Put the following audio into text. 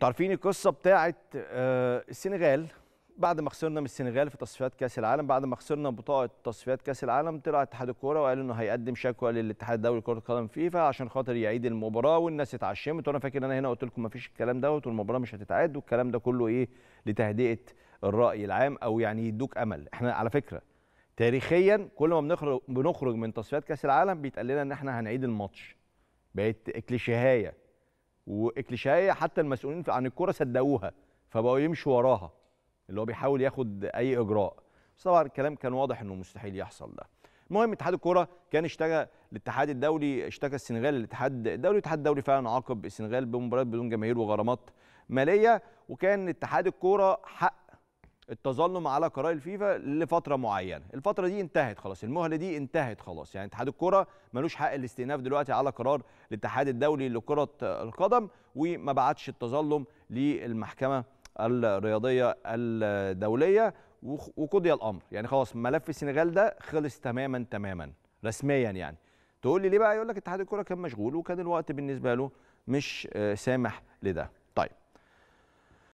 تعرفين القصه بتاعه آه، السنغال بعد ما خسرنا من السنغال في تصفيات كاس العالم بعد ما خسرنا بطاقه تصفيات كاس العالم طلع اتحاد الكوره وقال انه هيقدم شكوى للاتحاد الدولي لكره القدم فيفا عشان خاطر يعيد المباراه والناس اتعشمت وانا فاكر ان انا هنا قلت لكم ما فيش الكلام دوت والمباراه مش هتتعاد والكلام ده كله ايه لتهدئه الراي العام او يعني يدوك امل احنا على فكره تاريخيا كل ما بنخرج بنخرج من تصفيات كاس العالم بيتقال لنا ان احنا هنعيد الماتش بقت كليشيهايه وكليشيه حتى المسؤولين عن الكوره صدقوها فبقوا يمشوا وراها اللي هو بيحاول ياخد اي اجراء بس طبعا الكلام كان واضح انه مستحيل يحصل ده المهم اتحاد الكوره كان اشتكى الاتحاد الدولي اشتكى السنغال الاتحاد الدولي الاتحاد الدولي فعلا عاقب السنغال بمباراه بدون جماهير وغرامات ماليه وكان اتحاد الكوره حق التظلم على قرار الفيفا لفتره معينه الفتره دي انتهت خلاص المهله دي انتهت خلاص يعني اتحاد الكره ملوش حق الاستئناف دلوقتي على قرار الاتحاد الدولي لكره القدم وما بعتش التظلم للمحكمه الرياضيه الدوليه وقضي الامر يعني خلاص ملف السنغال ده خلص تماما تماما رسميا يعني تقول لي ليه بقى يقول لك اتحاد الكره كان مشغول وكان الوقت بالنسبه له مش آه، سامح لده